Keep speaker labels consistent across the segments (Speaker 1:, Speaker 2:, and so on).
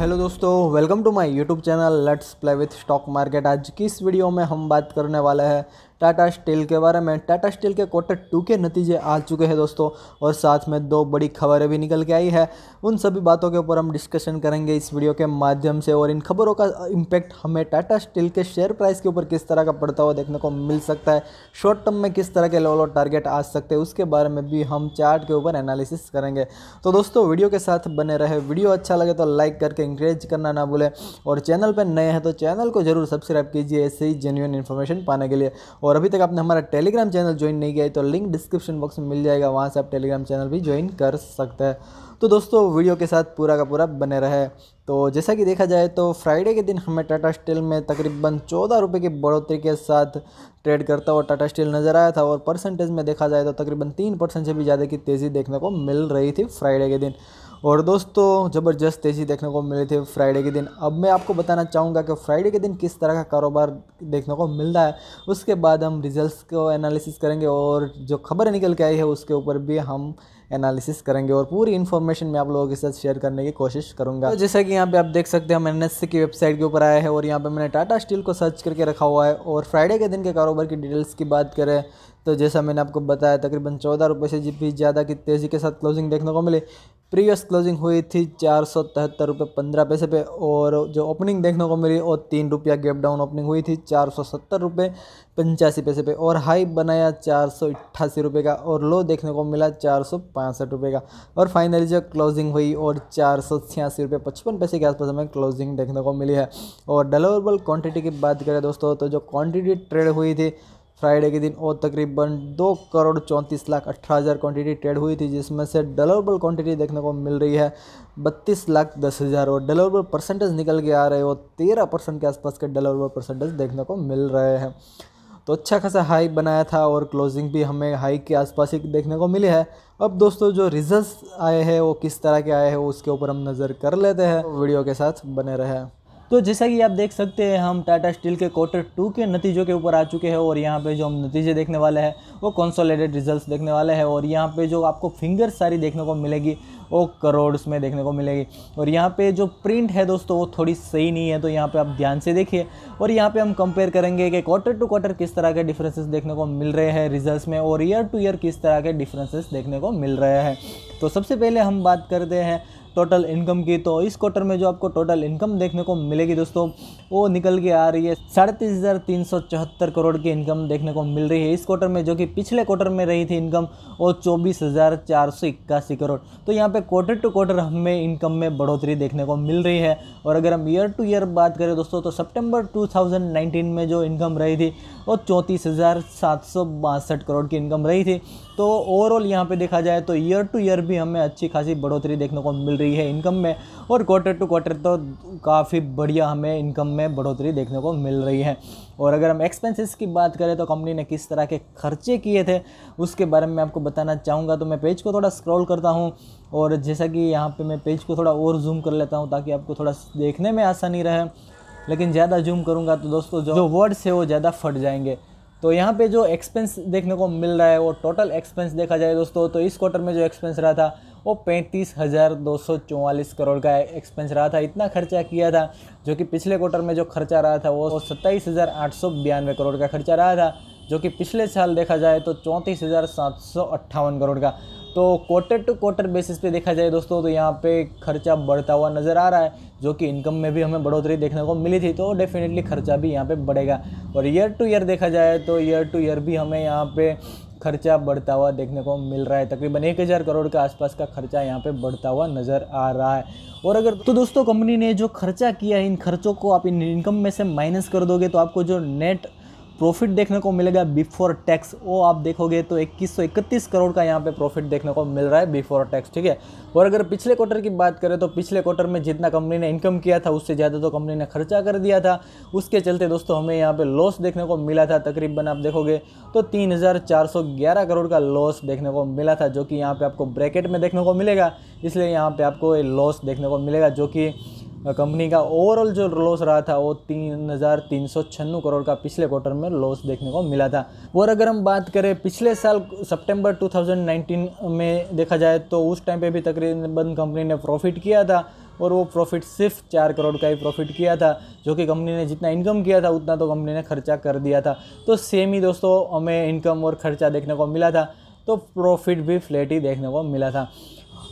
Speaker 1: hello दोस्तों welcome to my YouTube channel let's play with stock market आज की इस वीडियो में हम बात करने वाले हैं टाटा स्टील के बारे में टाटा स्टील के क्वार्टर टू के नतीजे आ चुके हैं दोस्तों और साथ में दो बड़ी खबरें भी निकल के आई है उन सभी बातों के ऊपर हम डिस्कशन करेंगे इस वीडियो के माध्यम से और इन खबरों का इम्पैक्ट हमें टाटा स्टील के शेयर प्राइस के ऊपर किस तरह का पड़ता हुआ देखने को मिल सकता है शॉर्ट टर्म में किस तरह के लेवल और टारगेट आ सकते हैं उसके बारे में भी हम चार्ट के ऊपर एनालिसिस करेंगे तो दोस्तों वीडियो के साथ बने रहे वीडियो अच्छा लगे तो लाइक करके इंकरेज करना ना भूलें और चैनल पर नए हैं तो चैनल को जरूर सब्सक्राइब कीजिए ऐसे ही जेन्यून इन्फॉर्मेशन पाने के लिए और और अभी तक आपने हमारा टेलीग्राम चैनल ज्वाइन नहीं किया है तो लिंक डिस्क्रिप्शन बॉक्स में मिल जाएगा वहाँ से आप टेलीग्राम चैनल भी ज्वाइन कर सकते हैं तो दोस्तों वीडियो के साथ पूरा का पूरा बने रहे तो जैसा कि देखा जाए तो फ्राइडे के दिन हमें टाटा स्टील में तकरीबन चौदह रुपये की बढ़ोतरी के साथ ट्रेड करता हुआ टाटा स्टील नज़र आया था और परसेंटेज में देखा जाए तो तकरीबन तीन परसेंट से भी ज़्यादा की तेज़ी देखने को मिल रही थी फ्राइडे के दिन और दोस्तों ज़बरदस्त तेज़ी देखने को मिली थी फ्राइडे के दिन अब मैं आपको बताना चाहूँगा कि फ्राइडे के दिन किस तरह का कारोबार देखने को मिल रहा है उसके बाद हम रिजल्ट्स को एनालिसिस करेंगे और जो खबर निकल के आई है उसके ऊपर भी हम एनालिसिस करेंगे और पूरी इन्फॉर्मेशन मैं आप लोगों के साथ शेयर करने की कोशिश करूँगा तो जैसा कि यहाँ पर आप देख सकते हैं हम एन की वेबसाइट के ऊपर आया है और यहाँ पर मैंने टाटा स्टील को सर्च करके रखा हुआ है और फ्राइडे के दिन के कारोबार की डिटेल्स की बात करें तो जैसा मैंने आपको बताया तकरीबन चौदह रुपये से भी ज़्यादा की तेज़ी के साथ क्लोजिंग देखने को मिली प्रीवियस क्लोजिंग हुई थी चार सौ तिहत्तर रुपये पंद्रह पैसे पे और जो ओपनिंग देखने को मिली और तीन रुपया गैप डाउन ओपनिंग हुई थी चार सौ सत्तर रुपये पंचासी पैसे पे और हाई बनाया चार सौ अट्ठासी रुपये का और लो देखने को मिला चार सौ पैंसठ रुपये का और फाइनली जो क्लोजिंग हुई और चार सौ छियासी रुपये पचपन पैसे के आसपास हमें क्लोजिंग देखने को मिली है और डलोबल क्वान्टिटी की बात करें दोस्तों तो जो क्वान्टिटी ट्रेड हुई थी फ्राइडे के दिन और तकरीबन दो करोड़ चौंतीस लाख अठारह हज़ार क्वान्टिटी ट्रेड हुई थी जिसमें से डलेबल क्वान्टिटी देखने को मिल रही है बत्तीस लाख दस हज़ार और डलेबल परसेंटेज निकल के आ रहे हो तेरह परसेंट के आसपास के डलेबल परसेंटेज देखने को मिल रहे हैं तो अच्छा खासा हाई बनाया था और क्लोजिंग भी हमें हाई के आसपास ही देखने को मिली है अब दोस्तों जो रिजल्ट आए हैं वो किस तरह के आए हैं उसके ऊपर हम नज़र कर लेते हैं वीडियो के साथ बने रहें तो जैसा कि आप देख सकते हैं हम टाटा स्टील के क्वार्टर टू के नतीजों के ऊपर आ चुके हैं और यहाँ पे जो हम नतीजे देखने वाले हैं वो कंसोलिडेटेड रिजल्ट्स देखने वाले हैं और यहाँ पे जो आपको फिंगर सारी देखने को मिलेगी वो करोड़्स में देखने को मिलेगी और यहाँ पे जो प्रिंट है दोस्तों वो थोड़ी सही नहीं है तो यहाँ पर आप ध्यान से देखिए और यहाँ पर हम कंपेयर करेंगे कि क्वार्टर टू क्वार्टर किस तरह के डिफ्रेंसेस देखने को मिल रहे हैं रिजल्ट में और ईयर टू ईयर किस तरह के डिफरेंसेस देखने को मिल रहे हैं तो सबसे पहले हम बात करते हैं टोटल इनकम की तो इस क्वार्टर में जो आपको टोटल इनकम देखने को मिलेगी दोस्तों वो निकल के आ रही है साढ़े तीस हज़ार तीन सौ चौहत्तर करोड़ की इनकम देखने को मिल रही है इस क्वार्टर में जो कि पिछले क्वार्टर में रही थी इनकम वो चौबीस हज़ार चार सौ इक्यासी करोड़ तो यहाँ पे क्वार्टर टू क्वार्टर हमें इनकम में बढ़ोतरी देखने को मिल रही है और अगर हम ईयर टू ईयर बात करें दोस्तों तो सितंबर 2019 में जो इनकम रही थी वो चौंतीस करोड़ की इनकम रही थी तो ओवरऑल यहाँ पे देखा जाए तो ईयर टू ईयर भी हमें अच्छी खासी बढ़ोतरी देखने को मिल रही है इनकम में और क्वार्टर टू क्वार्टर तो काफ़ी बढ़िया हमें इनकम में बढ़ोतरी देखने को मिल रही है और अगर हम एक्सपेंसेस की बात करें तो कंपनी ने किस तरह के खर्चे किए थे उसके बारे में आपको बताना चाहूँगा तो मैं पेज को थोड़ा स्क्रॉल करता हूँ और जैसा कि यहाँ पर मैं पेज को थोड़ा और जूम कर लेता हूँ ताकि आपको थोड़ा देखने में आसानी रहे लेकिन ज़्यादा जूम करूँगा तो दोस्तों जो वर्ड्स है वो ज़्यादा फट जाएंगे तो यहाँ पे जो एक्सपेंस देखने को मिल रहा है वो टोटल एक्सपेंस देखा जाए दोस्तों तो इस क्वार्टर में जो एक्सपेंस रहा था वो पैंतीस हज़ार दो सौ चौवालीस करोड़ का एक्सपेंस रहा था इतना खर्चा किया था जो कि पिछले क्वार्टर में जो खर्चा रहा था वो सत्ताईस हज़ार आठ सौ बयानवे करोड़ का खर्चा रहा था जो कि पिछले साल देखा जाए तो चौंतीस हज़ार सात सौ अट्ठावन करोड़ का तो क्वार्टर टू क्वार्टर बेसिस पे देखा जाए दोस्तों तो यहाँ पे खर्चा बढ़ता हुआ नज़र आ रहा है जो कि इनकम में भी हमें बढ़ोतरी देखने को मिली थी तो डेफिनेटली खर्चा भी यहाँ पे बढ़ेगा और ईयर टू ईयर देखा जाए तो ईयर टू ईयर भी हमें यहाँ पे खर्चा बढ़ता हुआ देखने को मिल रहा है तकरीबन एक हज़ार करोड़ के आसपास का खर्चा यहाँ पे बढ़ता हुआ नज़र आ रहा है और अगर तो दोस्तों कंपनी ने जो खर्चा किया है इन खर्चों को आप इन इनकम में से माइनस कर दोगे तो आपको जो नेट प्रॉफिट देखने को मिलेगा बिफोर टैक्स वो आप देखोगे तो इक्कीस सौ इकतीस करोड़ का यहाँ पे प्रॉफिट देखने को मिल रहा है बिफोर टैक्स ठीक है और अगर पिछले क्वार्टर की बात करें तो पिछले क्वार्टर में जितना कंपनी ने इनकम किया था उससे ज़्यादा तो कंपनी ने खर्चा कर दिया था उसके चलते दोस्तों हमें यहाँ पर लॉस देखने को मिला था तकरीबन आप देखोगे तो तीन करोड़ का लॉस देखने को मिला था जो कि यहाँ पर आपको ब्रैकेट में देखने को मिलेगा इसलिए यहाँ पर आपको लॉस देखने को मिलेगा जो कि कंपनी का ओवरऑल जो लॉस रहा था वो तीन हज़ार तीन सौ छन्नू करोड़ का पिछले क्वार्टर में लॉस देखने को मिला था और अगर हम बात करें पिछले साल सितंबर 2019 में देखा जाए तो उस टाइम पे भी तकरीबन कंपनी ने प्रॉफिट किया था और वो प्रॉफिट सिर्फ चार करोड़ का ही प्रॉफिट किया था जो कि कंपनी ने जितना इनकम किया था उतना तो कंपनी ने खर्चा कर दिया था तो सेम ही दोस्तों हमें इनकम और खर्चा देखने को मिला था तो प्रॉफिट भी फ्लैट ही देखने को मिला था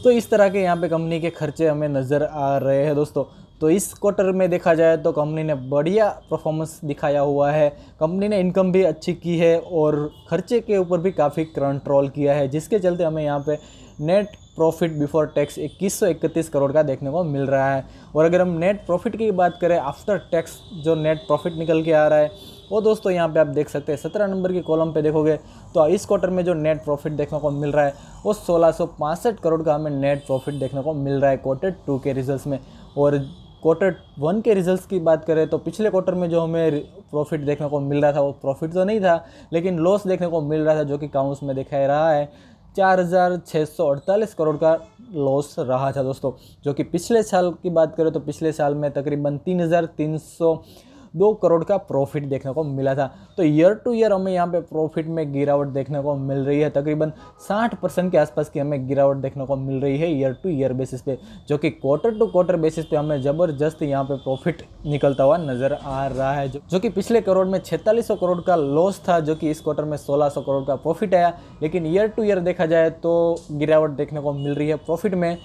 Speaker 1: तो इस तरह के यहाँ पे कंपनी के खर्चे हमें नज़र आ रहे हैं दोस्तों तो इस क्वार्टर में देखा जाए तो कंपनी ने बढ़िया परफॉर्मेंस दिखाया हुआ है कंपनी ने इनकम भी अच्छी की है और खर्चे के ऊपर भी काफ़ी कंट्रोल किया है जिसके चलते हमें यहाँ पे नेट प्रॉफिट बिफोर टैक्स इक्कीस करोड़ का देखने को मिल रहा है और अगर हम नेट प्रॉफिट की बात करें आफ्टर टैक्स जो नेट प्रॉफिट निकल के आ रहा है वो दोस्तों यहाँ पे आप देख सकते हैं सत्रह नंबर के कॉलम पे देखोगे तो इस क्वार्टर में जो नेट प्रॉफिट देखने को मिल रहा है वो सोलह करोड़ का हमें नेट प्रॉफिट देखने को मिल रहा है क्वार्टर टू के रिजल्ट में और क्वार्टर वन के रिजल्ट्स की बात करें तो पिछले क्वार्टर में जो हमें प्रॉफिट देखने को मिल रहा था वो प्रॉफिट तो नहीं था लेकिन लॉस देखने को मिल रहा था जो कि काउंस में दिखाई रहा है चार हज़ार छः सौ अड़तालीस करोड़ का लॉस रहा था दोस्तों जो कि पिछले साल की बात करें तो पिछले साल में तकरीबन तीन हज़ार तीन सौ दो करोड़ का प्रॉफिट देखने को मिला था तो ईयर टू ईयर हमें यहाँ पे प्रॉफिट में गिरावट देखने को मिल रही है तकरीबन साठ परसेंट के आसपास की हमें गिरावट देखने को मिल रही है ईयर टू ईयर बेसिस पे जो कि क्वार्टर टू क्वार्टर बेसिस पे हमें ज़बरदस्त यहाँ पे प्रॉफिट निकलता हुआ नज़र आ रहा है जो, जो कि पिछले करोड़ में छैतालीस करोड़ का लॉस था जो कि इस क्वार्टर में सोलह करोड़ का प्रॉफिट आया लेकिन ईयर टू ईयर देखा जाए तो गिरावट देखने को मिल रही है प्रॉफिट में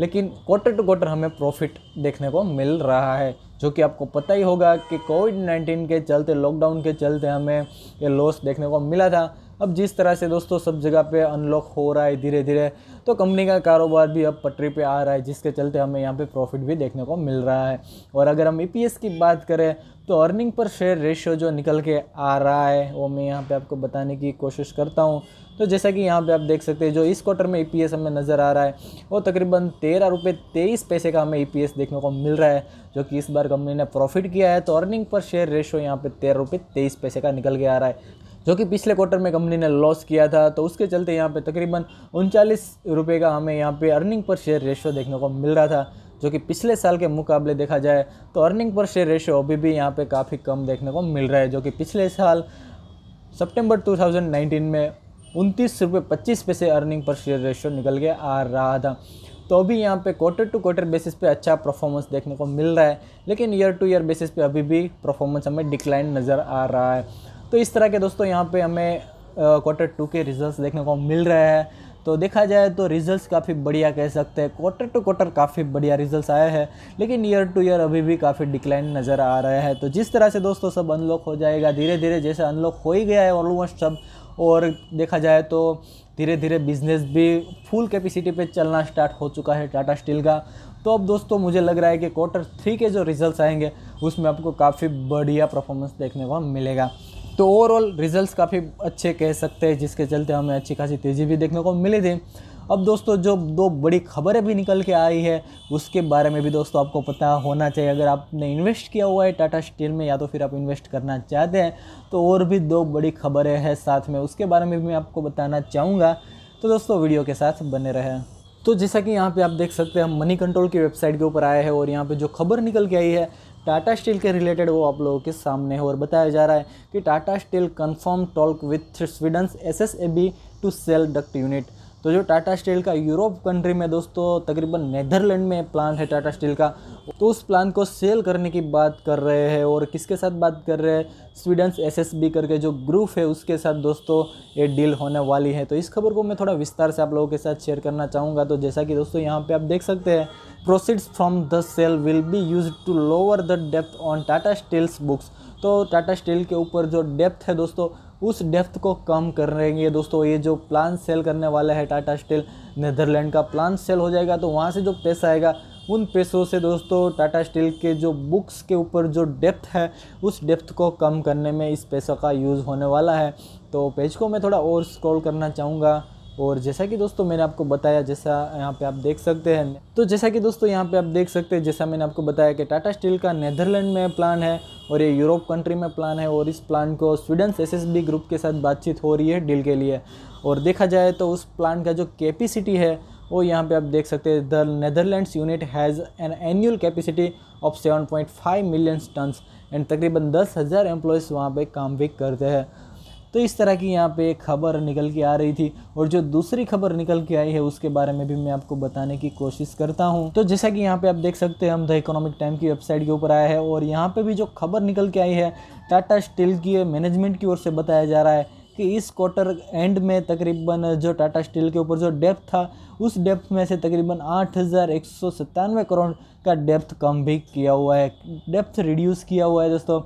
Speaker 1: लेकिन क्वार्टर टू क्वार्टर हमें प्रॉफिट देखने को मिल रहा है जो कि आपको पता ही होगा कि कोविड नाइन्टीन के चलते लॉकडाउन के चलते हमें ये लॉस देखने को मिला था अब जिस तरह से दोस्तों सब जगह पे अनलॉक हो रहा है धीरे धीरे तो कंपनी का कारोबार भी अब पटरी पे आ रहा है जिसके चलते हमें यहाँ पे प्रॉफिट भी देखने को मिल रहा है और अगर हम ई e की बात करें तो अर्निंग पर शेयर रेशियो जो निकल के आ रहा है वो मैं यहाँ पे आपको बताने की कोशिश करता हूँ तो जैसा कि यहाँ पे आप देख सकते हैं जो इस क्वार्टर में ई e हमें नज़र आ रहा है वो तकरीबन तेरह रुपये तेईस पैसे का हमें ई e देखने को मिल रहा है जो कि इस बार कंपनी ने प्रॉफिट किया है तो अर्निंग पर शेयर रेशो यहाँ पे तेरह रुपये तेईस पैसे का निकल के आ रहा है जो कि पिछले क्वार्टर में कंपनी ने लॉस किया था तो उसके चलते यहाँ पर तकरीबन उनचालीस रुपये का हमें यहाँ पर अर्निंग पर शेयर रेशो देखने को मिल रहा था जो कि पिछले साल के मुकाबले देखा जाए तो अर्निंग पर शेयर रेशो अभी भी यहाँ पर काफ़ी कम देखने को मिल रहा है जो कि पिछले साल सितंबर 2019 में उनतीस रुपये पच्चीस पैसे अर्निंग पर शेयर रेशियो निकल के आ रहा था तो अभी यहाँ पे क्वार्टर टू क्वार्टर बेसिस पे अच्छा परफॉर्मेंस देखने को मिल रहा है लेकिन ईयर टू ईयर बेसिस पे अभी भी परफॉर्मेंस हमें डिक्लाइन नज़र आ रहा है तो इस तरह के दोस्तों यहाँ पे हमें क्वार्टर टू के रिजल्ट्स देखने को मिल रहे हैं तो देखा जाए तो रिजल्ट्स काफ़ी बढ़िया कह सकते हैं क्वार्टर टू क्वार्टर काफ़ी बढ़िया रिजल्ट्स आए हैं लेकिन ईयर टू ईयर अभी भी काफ़ी डिक्लाइन नज़र आ रहा है तो जिस तरह से दोस्तों सब अनलॉक हो जाएगा धीरे धीरे जैसे अनलॉक हो ही गया है ऑलमोस्ट सब और देखा जाए तो धीरे धीरे बिजनेस भी फुल कैपेसिटी पे चलना स्टार्ट हो चुका है टाटा स्टील का तो अब दोस्तों मुझे लग रहा है कि क्वार्टर थ्री के जो रिजल्ट्स आएंगे उसमें आपको काफ़ी बढ़िया परफॉर्मेंस देखने को मिलेगा तो ओवरऑल रिजल्ट्स काफ़ी अच्छे कह सकते हैं जिसके चलते हमें अच्छी खासी तेज़ी भी देखने को मिली थी अब दोस्तों जो दो बड़ी खबरें भी निकल के आई है उसके बारे में भी दोस्तों आपको पता होना चाहिए अगर आपने इन्वेस्ट किया हुआ है टाटा स्टील में या तो फिर आप इन्वेस्ट करना चाहते हैं तो और भी दो बड़ी खबरें हैं साथ में उसके बारे में भी मैं आपको बताना चाहूँगा तो दोस्तों वीडियो के साथ बने रहें तो जैसा कि यहाँ पे आप देख सकते हैं हम मनी कंट्रोल की वेबसाइट के ऊपर आए हैं और यहाँ पे जो खबर निकल के आई है टाटा स्टील के रिलेटेड वो आप लोगों के सामने है और बताया जा रहा है कि Tata steel confirm talk with Sweden S S A B to sell डक्ट यूनिट तो जो टाटा स्टील का यूरोप कंट्री में दोस्तों तकरीबन नेदरलैंड में प्लांट है टाटा स्टील का तो उस प्लांट को सेल करने की बात कर रहे हैं और किसके साथ बात कर रहे हैं स्वीडन एसएसबी करके जो ग्रुप है उसके साथ दोस्तों ये डील होने वाली है तो इस खबर को मैं थोड़ा विस्तार से आप लोगों के साथ शेयर करना चाहूँगा तो जैसा कि दोस्तों यहाँ पर आप देख सकते हैं proceeds from the sale will be use to lower the depth on Tata steel's books तो टाटा स्टील के ऊपर जो डेप्थ है दोस्तों उस डेप्थ को कम कर दोस्तों ये जो प्लान सेल करने वाला है टाटा स्टील नदरलैंड का प्लान सेल हो जाएगा तो वहाँ से जो पैसा आएगा उन पैसों से दोस्तों टाटा स्टील के जो बुक्स के ऊपर जो डेप्थ है उस डेप्थ को कम करने में इस पैसों का यूज़ होने वाला है तो पेज को मैं थोड़ा और स्क्रॉल करना चाहूँगा और जैसा कि दोस्तों मैंने आपको बताया जैसा यहाँ पे आप देख सकते हैं तो जैसा कि दोस्तों यहाँ पे आप देख सकते हैं जैसा मैंने आपको बताया कि टाटा स्टील का नेदरलैंड में प्लान है और ये यूरोप कंट्री में प्लान है और इस प्लान को स्वीडन एसएसबी ग्रुप के साथ बातचीत हो रही है डील के लिए और देखा जाए तो उस प्लान का जो कैपेसिटी है वो यहाँ पे आप देख सकते हैं the Netherlands unit has an annual capacity of 7.5 million tons and तकरीबन दस हज़ार एम्प्लॉयज़ वहाँ पर काम भी करते हैं तो इस तरह की यहाँ पे एक खबर निकल के आ रही थी और जो दूसरी खबर निकल के आई है उसके बारे में भी मैं आपको बताने की कोशिश करता हूँ तो जैसा कि यहाँ पे आप देख सकते हैं हम द इकोनॉमिक टाइम की वेबसाइट के ऊपर आया है और यहाँ पे भी जो खबर निकल के आई है टाटा स्टील की मैनेजमेंट की ओर से बताया जा रहा है कि इस क्वार्टर एंड में तकरीबन जो टाटा स्टील के ऊपर जो डेप्थ था उस डेप्थ में से तकरीबन आठ करोड़ का डेप्थ कम भी किया हुआ है डेप्थ रिड्यूस किया हुआ है दोस्तों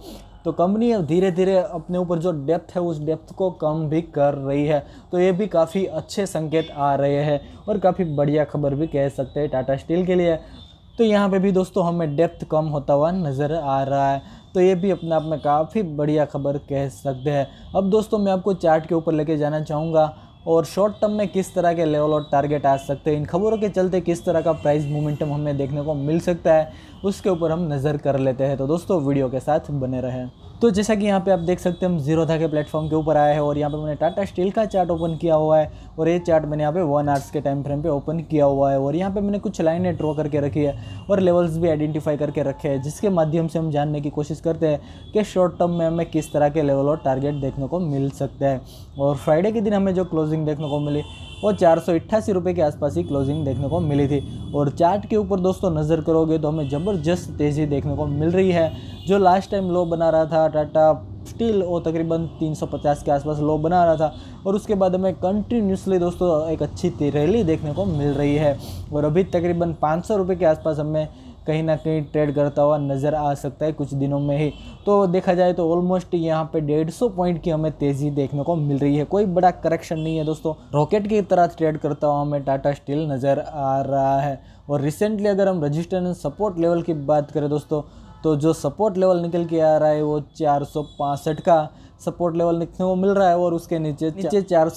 Speaker 1: तो कंपनी अब धीरे धीरे अपने ऊपर जो डेप्थ है उस डेप्थ को कम भी कर रही है तो ये भी काफ़ी अच्छे संकेत आ रहे हैं और काफ़ी बढ़िया खबर भी कह सकते हैं टाटा स्टील के लिए तो यहाँ पे भी दोस्तों हमें डेप्थ कम होता हुआ नज़र आ रहा है तो ये भी अपने आप में काफ़ी बढ़िया खबर कह सकते हैं अब दोस्तों मैं आपको चार्ट के ऊपर लेके जाना चाहूँगा और शॉर्ट टर्म में किस तरह के लेवल और टारगेट आ सकते हैं इन खबरों के चलते किस तरह का प्राइस मोमेंटम हमें देखने को मिल सकता है उसके ऊपर हम नज़र कर लेते हैं तो दोस्तों वीडियो के साथ बने रहें तो जैसा कि यहाँ पे आप देख सकते हैं हम जीरो था के प्लेटफॉर्म के ऊपर आया है और यहाँ पे मैंने टाटा स्टील का चार्ट ओपन किया हुआ है और ये चार्ट मैंने यहाँ पे वन आवर्स के टाइम फ्रेम पे ओपन किया हुआ है और यहाँ पे मैंने कुछ लाइनें ड्रॉ करके रखी है और लेवल्स भी आइडेंटिफाई करके रखे हैं जिसके माध्यम से हम जानने की कोशिश करते हैं कि शॉर्ट टर्म में हमें किस तरह के लेवल और टारगेट देखने को मिल सकते हैं और फ्राइडे के दिन हमें जो क्लोज क्लोजिंग देखने को मिली वो चार सौ अट्ठासी रुपये के आसपास ही क्लोजिंग देखने को मिली थी और चार्ट के ऊपर दोस्तों नज़र करोगे तो हमें ज़बरदस्त तेज़ी देखने को मिल रही है जो लास्ट टाइम लो बना रहा था टाटा स्टील वो तकरीबन 350 के आसपास लो बना रहा था और उसके बाद हमें कंटिन्यूसली दोस्तों एक अच्छी रैली देखने को मिल रही है और अभी तकरीबन पाँच सौ के आसपास हमें कहीं ना कहीं ट्रेड करता हुआ नज़र आ सकता है कुछ दिनों में ही तो देखा जाए तो ऑलमोस्ट यहाँ पे 150 पॉइंट की हमें तेज़ी देखने को मिल रही है कोई बड़ा करेक्शन नहीं है दोस्तों रॉकेट की तरह ट्रेड करता हुआ हमें टाटा स्टील नज़र आ रहा है और रिसेंटली अगर हम रजिस्टेंस सपोर्ट लेवल की बात करें दोस्तों तो जो सपोर्ट लेवल निकल के आ रहा है वो चार का सपोर्ट लेवल देखने को मिल रहा है और उसके नीचे नीचे चार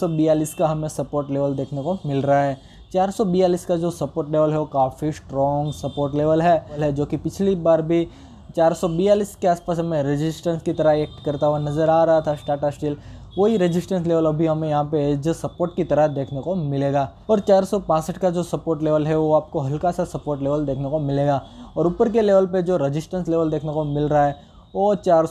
Speaker 1: का हमें सपोर्ट लेवल देखने को मिल रहा है 442 का जो सपोर्ट लेवल है वो काफ़ी स्ट्रॉन्ग सपोर्ट लेवल है जो कि पिछली बार भी 442 के आसपास हमें रेजिस्टेंस की तरह एक्ट करता हुआ नज़र आ रहा था टाटा स्टील वही रेजिस्टेंस लेवल अभी हमें यहाँ पे एज सपोर्ट की तरह देखने को मिलेगा और चार का जो सपोर्ट लेवल है वो आपको हल्का सा सपोर्ट लेवल देखने को मिलेगा और ऊपर के लेवल पर जो रजिस्टेंस लेवल देखने को मिल रहा है वो चार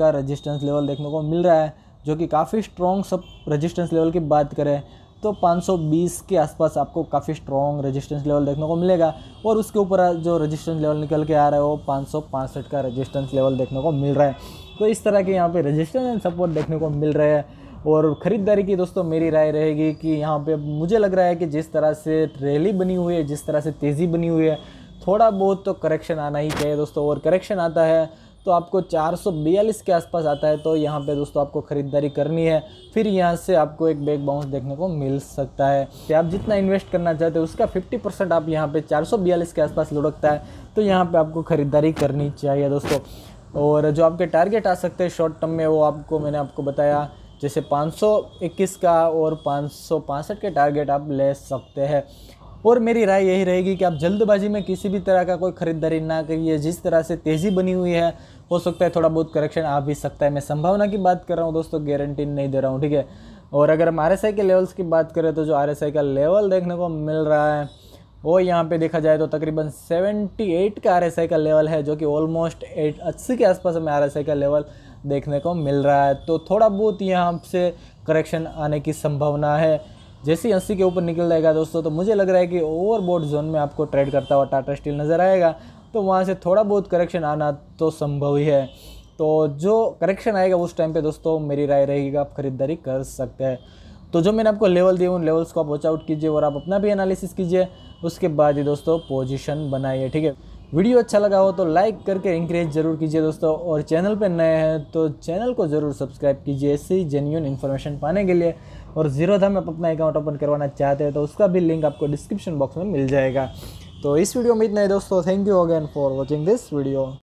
Speaker 1: का रजिस्टेंस लेवल देखने को मिल रहा है जो कि काफ़ी स्ट्रॉन्ग सब रेजिस्टेंस लेवल की बात करें तो 520 के आसपास आपको काफ़ी स्ट्रॉन्ग रेजिस्टेंस लेवल देखने को मिलेगा और उसके ऊपर जो रेजिस्टेंस लेवल निकल के आ रहा है वो पाँच का रेजिस्टेंस लेवल देखने को मिल रहा है तो इस तरह के यहाँ पे रेजिस्टेंस एंड सपोर्ट देखने को मिल रहे हैं और ख़रीदारी की दोस्तों मेरी राय रहेगी कि यहाँ पे मुझे लग रहा है कि जिस तरह से रैली बनी हुई है जिस तरह से तेज़ी बनी हुई है थोड़ा बहुत तो करेक्शन आना ही चाहिए दोस्तों और करेक्शन आता है तो आपको चार के आसपास आता है तो यहाँ पे दोस्तों आपको ख़रीदारी करनी है फिर यहाँ से आपको एक बैक बाउंस देखने को मिल सकता है कि तो आप जितना इन्वेस्ट करना चाहते हो उसका 50 परसेंट आप यहाँ पे चार के आसपास लुढ़कता है तो यहाँ पे आपको ख़रीदारी करनी चाहिए दोस्तों और जो आपके टारगेट आ सकते हैं शॉर्ट टर्म में वो आपको मैंने आपको बताया जैसे पाँच का और पाँच के टारगेट आप ले सकते हैं और मेरी राय यही रहेगी कि आप जल्दबाजी में किसी भी तरह का कोई ख़रीदारी ना करिए जिस तरह से तेज़ी बनी हुई है हो सकता है थोड़ा बहुत करेक्शन आ भी सकता है मैं संभावना की बात कर रहा हूँ दोस्तों गारंटी नहीं दे रहा हूँ ठीक है और अगर हम आर के लेवल्स की बात करें तो जो आर का लेवल देखने को मिल रहा है वो यहाँ पे देखा जाए तो तकरीबन 78 का आर का लेवल है जो कि ऑलमोस्ट एट अस्सी के आसपास हमें आर का लेवल देखने को मिल रहा है तो थोड़ा बहुत यहाँ से करेक्शन आने की संभावना है जैसे ही अस्सी के ऊपर निकल जाएगा दोस्तों तो मुझे लग रहा है कि ओवरबोर्ड जोन में आपको ट्रेड करता हुआ टाटा स्टील नज़र आएगा तो वहाँ से थोड़ा बहुत करेक्शन आना तो संभव ही है तो जो करेक्शन आएगा उस टाइम पे दोस्तों मेरी राय रहेगी आप ख़रीदारी कर सकते हैं तो जो मैंने आपको लेवल दिए उन लेवल्स को आप वॉच आउट कीजिए और आप अपना भी एनालिसिस कीजिए उसके बाद ही दोस्तों पोजिशन बनाइए ठीक है वीडियो अच्छा लगा हो तो लाइक करके इंकरेज जरूर कीजिए दोस्तों और चैनल पर नए हैं तो चैनल को ज़रूर सब्सक्राइब कीजिए ऐसे ही जेन्यून इन्फॉर्मेशन पाने के लिए और जीरो धाम आप अपना अकाउंट ओपन करवाना चाहते हो तो उसका भी लिंक आपको डिस्क्रिप्शन बॉक्स में मिल जाएगा तो इस वीडियो में इतना ही दोस्तों thank you again for watching this video